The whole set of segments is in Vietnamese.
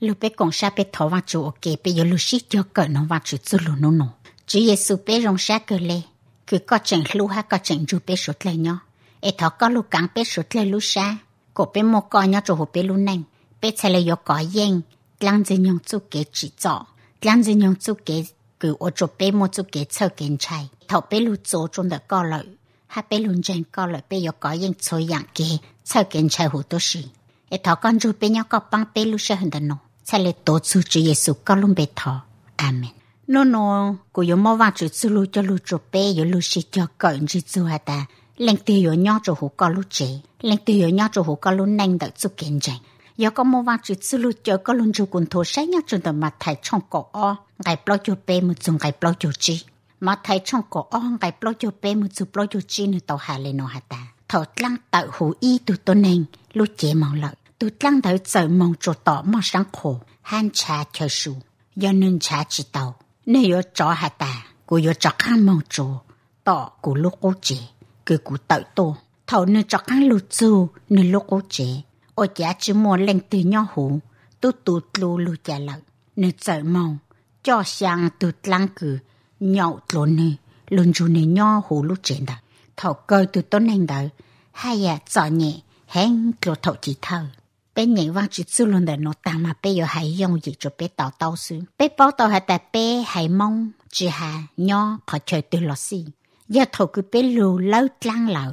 lúc bé còn sa bé thọ vào chỗ ok bé giờ lúc xích cho cỡ nó vào chỗ chỗ lù nó nó chú Giêsu bé rong sa cỡ lê cứ có chừng lu ha có chừng chú bé sốt lại nhau e thọ có lu cắn bé sốt lại lu sa cổ bé mò cò nhau chỗ hồ bé lu nành bé sẽ lại yo có yên lăng dân nhung chú kế chỉ rõ lăng dân nhung chú kế cứ ở chỗ bé mò chú kế chờ kiến chạy thọ bé lu chỗ trong đó có lợi ha bé lu chân có lợi bé yo có yên chơi dạng kế chờ kiến chạy hồ tôi sĩ e thọ con chú bé nhau có băng bé lu sa hình đó 才来多主之耶稣高隆被讨，阿门。nó nó cô yo mo va chu chu lu cho lu chu pe yo lu shi cho ko in chi chu ha ta leng ti yo nyo chu hu ko lu che leng ti yo nyo chu hu ko lu nang da chu ken jang yo ko mo va chu chu lu cho ko lu chu kun tho sai nyo chu da ma thai chong ko o ngai plo chu pe mu chung ngai plo chu chi ma thai chong ko o ngai plo chu pe mu chu plo chu chi ni to ha le no ha ta thọ lang tạo hữu y tu tôn nang lu che mong lợi tu lăng đầu giờ mong chỗ tỏ mà sáng khổ han cha cho su do nên cha chỉ tàu nếu yo cho hạ ta cô yo cho khăn mong chỗ tỏ cô lúc cô chế cứ cô tự tô thầu nên cho khăn lụt dù nên lúc cô chế ô chả chỉ mua lên từ nhỏ hủ tu tu lu lu lợn nên giờ mong cho sang tu lăng cứ nhậu lộn nè lộn dù nè nhỏ hủ lúc chế thầu cơ từ tối nay đó hay à cho nhẹ hẹn thầu chỉ thầu bé nhảy vang chỉ chú luôn để nó tăng mà bé giờ hay dùng gì cho bé tạo tao sư bé bảo tao hay tại bé hay mong chỉ hà nho khó chơi từ lọ sư, giờ thầu cứ bé lù lâu trăng lầu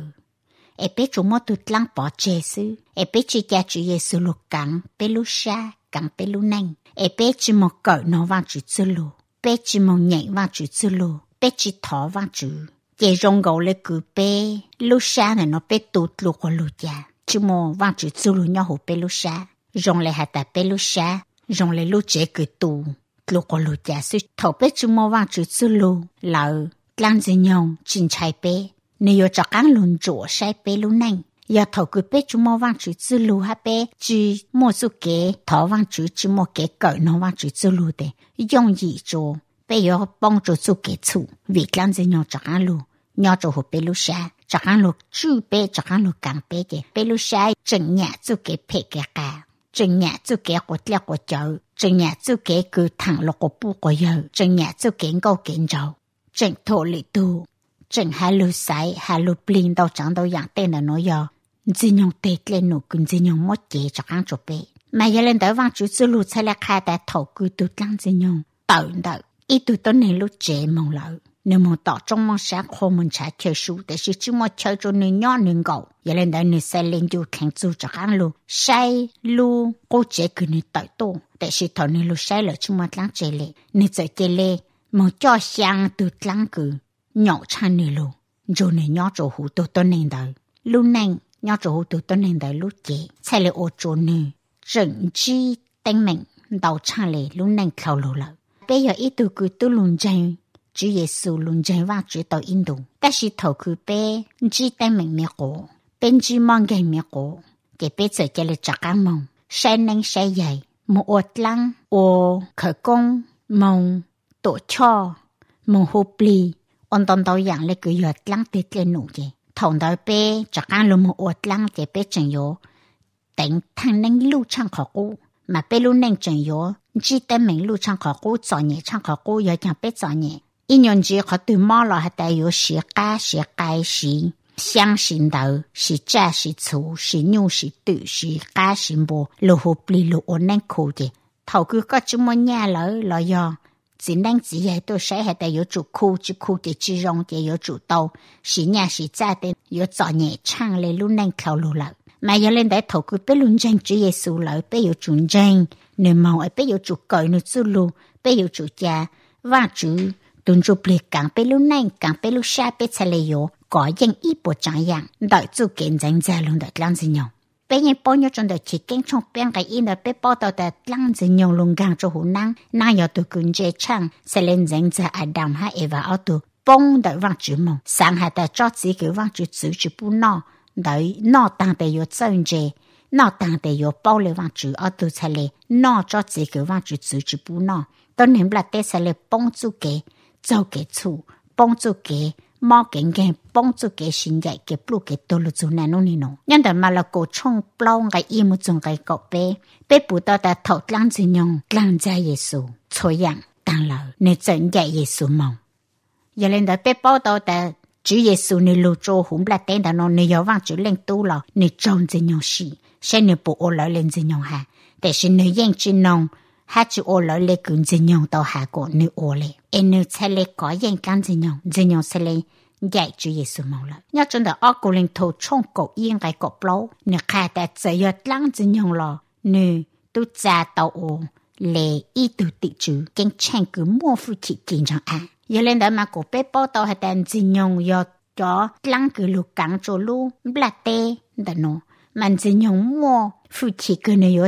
em bé chúng mất tụt lăng bỏ chê sư em bé chỉ chú chỉ Giêsu lục cắn bé lú xa cắn bé lú nanh em bé chỉ một cỡ nó vang chỉ chú lù bé chỉ một nhảy vang chỉ chú lù bé chỉ thỏ vang chữ chỉ rong gấu lấy cứ bé lú xa này nó bé tụt lù của lù cha chứ mò vang chữ chú lù nhau hồ bê lô xa rong lệ hạ tà bê lô xa rong lệ lô chế cử tù lô có lô chả sư thầu bê chú mò vang chữ chú lù lợ lan dì nhông chinh chai bê nếu yếu cho cán lùn chỗ sai bê lô nành giờ thầu cứ bê chú mò vang chữ chú lù hạ bê chú mò chú kế thầu vang chữ chứ mò kế cỡ nô vang chữ chú lù tê dùng gì chỗ bê giờ bông chú chú kế chú, vì lan dì nhông cho cán lùn, nhau chỗ hồ bê lô xa chắc hẳn lục chú bé chắc hẳn lục càng bé kì bé lúc sai chân nhà chú kì bé kì cả chân nhà chú kì của tia của châu chân nhà chú kì cứ thẳng lục của bu của yêu chân nhà chú kì ngô kì cháu chân thổ lì tu chân hai lúc sai hai lúc bình đâu chẳng đâu dạng tên là nói yo chỉ nhung tê lên nụ cũng chỉ nhung mất chế chắc hẳn chú bé mà giờ lên tới vang chú chú lù sai là khai tại thổ cứ tu tăng chỉ nhung tự đợi ít tu tối nay lúc chế mong lợi nếu mà tỏ trong mong sáng khô mình sẽ chơi sú để chỉ chỉ mà chơi cho nên nhỏ nên gạo giờ lên đây nên sẽ lên du khen du cho hắn luôn, say luôn, cô chế cứ nên tới tổ để chỉ thọ nên lu say là chúng mà lắng chơi lệ nên chơi chơi lệ mà cho sang từ lắng cứ nhỏ chăn nên lu rồi nên nhỏ chỗ hủ tổ tổ nên đời luôn nên nhỏ chỗ hủ tổ tổ nên đời lu chế sai lệ ô chỗ nên chỉnh chi tinh mình đầu chăn lệ luôn nên khâu lu lợ bây giờ ít từ cứ tu lùn chơi 主耶稣论证话主到印度，但是头佢被只得明灭过，被只望嘅灭过，嘅被就嘅嚟作假梦，谁能谁曳，冇惡 lang，我可供梦多错，梦好悲，按當到人咧佢惡 lang 跌嘅怒嘅，同到被作假路冇惡 lang 嘅被仲有，等聽能路唱可歌，嘛被路能仲有。chỉ tên mình lưu chẳng khó cú cho nhẹ chẳng khó cú yếu chẳng biết cho nhẹ 一年级可对马老还带有学干学干系，相信到是这是错是牛是对是干是不，如何不如我能苦的，头个个这么年老老样。只能只系对谁系得有主哭只哭的之中的有主刀，是伢是在的有早年唱嘞路能靠路了，没有人在头骨被论证只耶稣了，被有主证，你忙也被有主改你走路，被有主家挖主。tuần rụ bì càng bê lũ nành càng bê lũ xa bê xa lê yô có dân y bộ trang yang đợi chú kiến dân ra luôn đợi lăng dân nhau bây giờ bao nhiêu trong đời chỉ kiến trong bên cái in đợi bê bao đầu đợi lăng dân nhau luôn gang cho hủ năng nay giờ tụi quân dễ chăng sẽ lên dân ra Adam ha Eva ở tụ bông đợi vang chữ mông sáng hà đợi cho chỉ cái vang chữ chữ chữ bu nọ đợi nọ tăng bê yô dân dễ nọ tăng bê yô bao lê vang chữ ở tụ xa lê nọ cho chỉ cái vang chữ chữ chữ bu nọ tôi nếm là tê xa lê bông chú kế 做给处帮助给。猫 cảnh cảnh bong cho cái sinh dạy cái blu cái tô lu chú nè nô nè nô. Nhân đàn mà là cổ chung bao ngay im chung cái cậu bé. Bé bù tao ta thọ lăng dư nhông, lăng gia yê xu, cho yang, tăng lợ, nè trận dạy yê xu mong. đó bé bao tao ta chú yê xu nè lu cho hùm là chú lên tu lọ, nè trông dư nhông xì, sẽ nè bù ô lỡ lên dư nhông hà. Tại sự nè yên hát chú ô lỡ lê cứng dì nhông tàu hạ cổ nữ ô lê. Ê nữ xe lê có yên cán dì nhông, dì nhông xe lê dạy chú yê sư mong lỡ. Nhá chân đờ ô cổ linh thô chông cổ yên gái cổ blâu, nữ khá tạ dì yết lăng dì nhông lọ, nữ tu cha tàu ô lê y tu tị chú, kênh chàng cứ mua phụ thị kinh chẳng ạ. Yê lên đó mà cổ bê bó tàu hạ đàn dì nhông yô cho lăng cứ lù cắn cho lù, bà tê, đà nô. Mà dì nhông mua phụ thị cứ nữ yô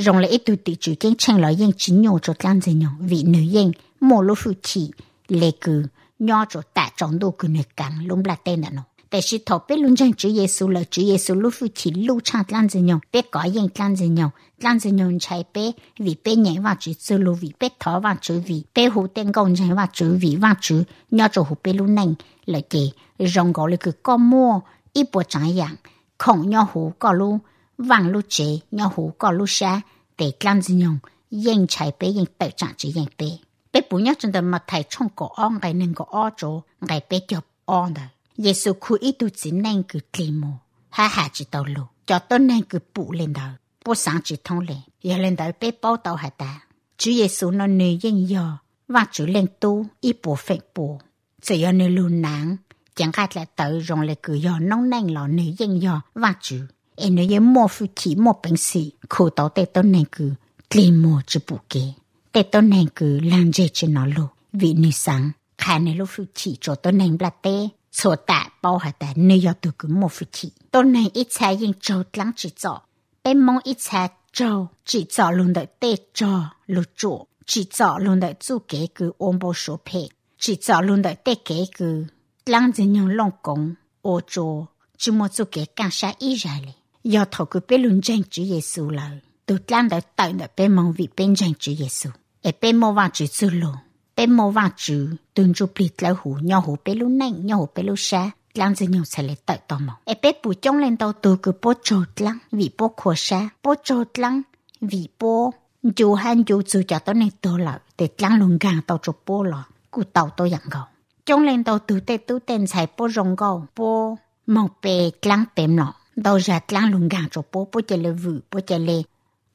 rong lại tu tự chủ kiến tranh lợi yên chính nhau cho tan dân nhau vì nữ yên mô lô phụ thị lệ cử nhỏ cho tạ trọng đô cử nữ càng lông là tên nó tại sự thọ biết luôn rằng chữ Giêsu là chữ Giêsu lúc phụ chỉ lưu cha lan dân nhau biết có yên lan dân nhau lan dân nhau chạy bé vì bé nhảy vào chữ sư lưu vì bé thọ vào chữ vì bé hồ tên công nhảy vào chữ vì vào chữ nhỏ cho hồ bé luôn nành là kể rong gọi là cứ con mua ít bộ trái dạng không nhỏ hồ có luôn vàng lu chế nhau hú có lu xa để làm gì nhung yên chạy bé yên bé chẳng chỉ yên bé bé bù nhắc chân mà thầy trong cổ o ngày nên cổ ao chỗ ngày bé chụp o nè Giêsu khu ít tu chỉ nên cứ tìm mù ha ha chỉ đầu lu cho tôi nên cứ bù lên đầu bù sáng chỉ thông lên giờ lên đầu bé bao tàu hả ta Chúa Giêsu nó nơi yên giờ và chủ lên tu ít bù phèn bù chỉ ở nơi lu nắng chẳng khác là tự rồi lại cứ giờ nóng nang lọ nơi yên giờ và chữ 哎，侬也莫服气，莫生气。苦到太多，难过；寂寞就不给。太多难过，冷静就恼怒。为呢桑？看侬服气，做到难过得，错待包含的，侬要多个莫服气。到难过，才应做冷静做。被梦一猜，做制造人的对照，如做制造人的做改革，我不说破。制造人的做改革，两个人老公合作，怎么做给干啥依然嘞？do thọ cứ bê luôn chân chữ Giêsu là từ lan đã tại đã bê mong vị bên chân chữ Giêsu e bé mong vào chữ sư lộ bé mong vào chữ tuân chú bị lão hủ nhau hủ bé luôn nạnh nhau hủ bê luôn xa lan dư nhau sẽ lấy tại tò mò e bê bù trong lên tàu từ cứ bố trột lăng vị bố khổ xa bố trột lăng vị bố dù han dù dù cho tao này tôi là để lăng luôn gang tàu chụp bố là cụ tàu tôi dặn gầu trong lên tàu từ tê tú tên xài bố rong gầu bố mong bề lăng bềm nọ đầu ra lang lùng gang cho bố bố chơi lê vù bố chơi lê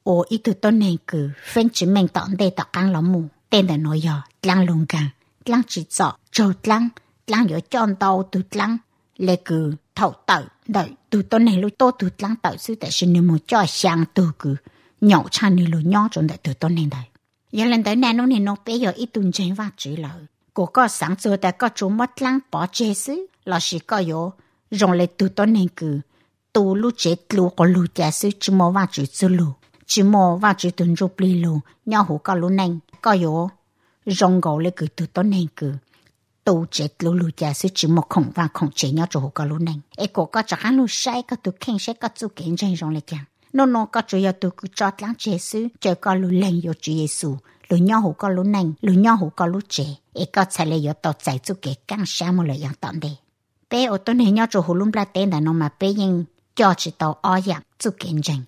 ô ít tụ tôn này cứ phân chỉ mình tọn đây tọt căng lắm mu, tên là nói ya, lang lùng gang lang chỉ sợ trâu lang lang giờ chọn đầu tụ lang lê cứ thầu tự đợi tụ tôn này lúc tô tụ lang tự sư tại sinh niệm một cho sang tụ cứ nhỏ chan niệm lúc nhỏ trong đại tụ tôn này đây giờ lần tới này nó này nó bây giờ ít tuần trên vác chỉ lời cô có sáng giờ tại có chú mất lang bỏ chơi sư là chỉ có yo rồi lại tụ tôn này cứ tu lu chế lu có lu chả sư chỉ mò và chữ sư lu chỉ mò và chữ tuân chụp li lu nhau hủ có lu nành có yếu rong gò lê cứ tu tốt nành cứ tu chế lu lu chả sư chỉ mò khổng và khổng chế nhau chỗ hủ có lu nành ấy có có chả lu sai có tu khen sai có tu kén chân rong lê chàng nó nó có chủ yếu tu cứ cho lăng chế sư chơi có lu lên yếu chủ yêu sư lu nhau hủ có lu nành lu nhau hủ có lu chế ấy có sai lê yếu tao chạy tu kẻ căng sáng một lời yang tạm đây bé ở tuần này nhau chỗ hủ lum la tên là nó mà bé nhưng 教指导欧阳做见证。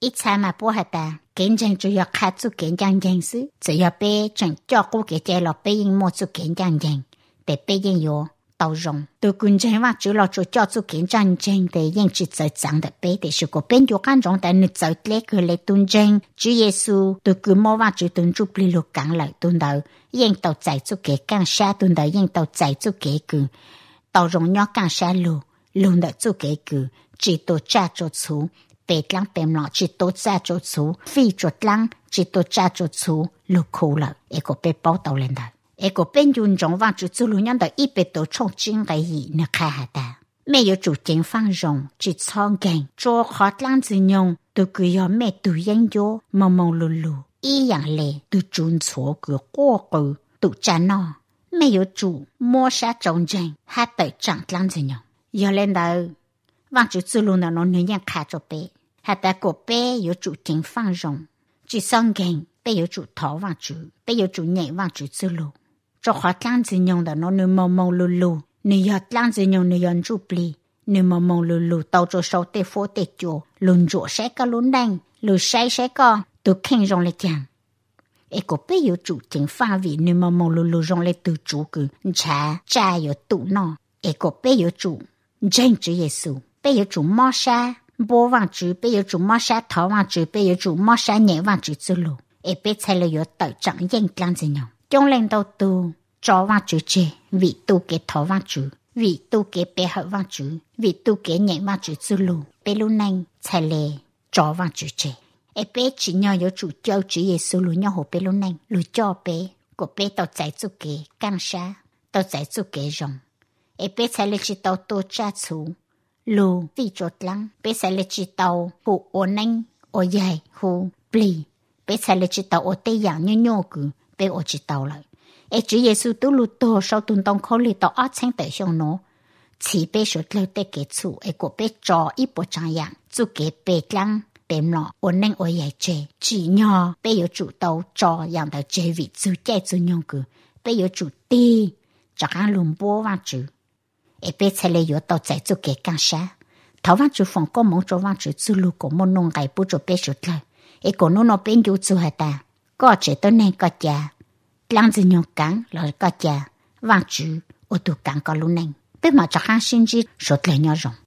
一切嘛不好的，见证就要开做见证人士，就要被整教过嘅在落被人莫做见证人，被被人要包容。对观众话，主要做教做见证人的人只在长的被的是个边就看中，但你走咧佢嚟端正，主耶稣对佢莫话主端住不了讲嚟端到，人到在做嘅讲下端到，人到在做嘅句，到容要讲下路。luôn đã cho cái cử chỉ tổ cha cho chú bề lăng bèm lọ chỉ tổ cha cho chú phi cho lăng chỉ tổ cha cho chú lúc khổ lợ ai có bề báo tàu lên đó ai có bên dùng trong vang chú chú luôn nhận được ít bề tổ trong chính cái gì nó khai hạ ta mẹ có chủ chính phong rộng chỉ chọn gần cho khó lăng chỉ nhung tôi cứ yêu mẹ tôi yên yo mông mông lù lù ý rằng lệ tôi chuẩn chỗ cửa qua cửa tụ cha nó mẹ có chủ mua sát trong rừng hát tới chẳng lăng chỉ nhung giờ lên đầu vang chữ tư luôn là nó nữ nhân khá cho bé hạt ta của bé có chủ kính phang rộng chỉ song kính bé có chủ thỏ vang chữ bé có chủ nhảy vang chữ tư luôn cho khóa tlang gì nhung là nó nữ mông mông lù lù nữ yết tlang gì nhung nữ yết chụp li nữ mông mông lù lù tàu cho sâu tê phố tê chỗ lùn chỗ sẽ có lùn đanh lù say sẽ có tôi khen rộng lại chàng e ko pe yo chu ting fa vi ni mo mo lu lu rong le tu chu ku cha cha yo tu no e ko pe yo chu dân chữ giê xu bây giờ chủ mò sa bố vàng chữ bây giờ chủ mò sa thọ vàng chữ bây giờ chủ mò sa nhẹ vàng chữ chữ lù e bê thay lời yếu tờ chẳng dân clan gì nhau trong lên đầu tu vị tu kế thọ vàng vị tu kế bé hậu vàng chữ vị tu kế nhẹ vàng chữ chữ lù bê lu nanh thay lề cho vàng chữ chê e bê chỉ nhau yếu chủ châu chữ giê xu lù nhau bê lu nanh lù cho bê của bê tàu chạy chữ kế căng sa tàu chạy chữ kế rồng e pesa le chi tau to cha chu lu ti chot lang pesa le chi tau hu oneng o yai hu pli pesa le chi tau o te yang nyo nyo ku pe o chi tau lai e chi yesu tu lu to sau tun tong kho li tau a chang te xiong no chỉ bé số lâu tê kế chú, e cô bé cho ít bộ trang yang, chú kế bé lăng, bé mọ, ổn nên ổn yạy chê, chỉ nhỏ, bé yếu chủ tàu cho yang tàu chê vị chú chê chú nhông cử, bé yếu chủ tì, cho khá lùm bố vang chú e pe chale yo tao chai chu ke kan sha thao van chu phong ko mong cho van chu chu lu ko mon nong gai bu cho pe chu tla e ko no no pen yu chu ha ta ko che to ne ko cha lang zi nyong kang lo ko cha van chu o tu kang ko lu neng pe ma cha han shin ji shot le nyo rong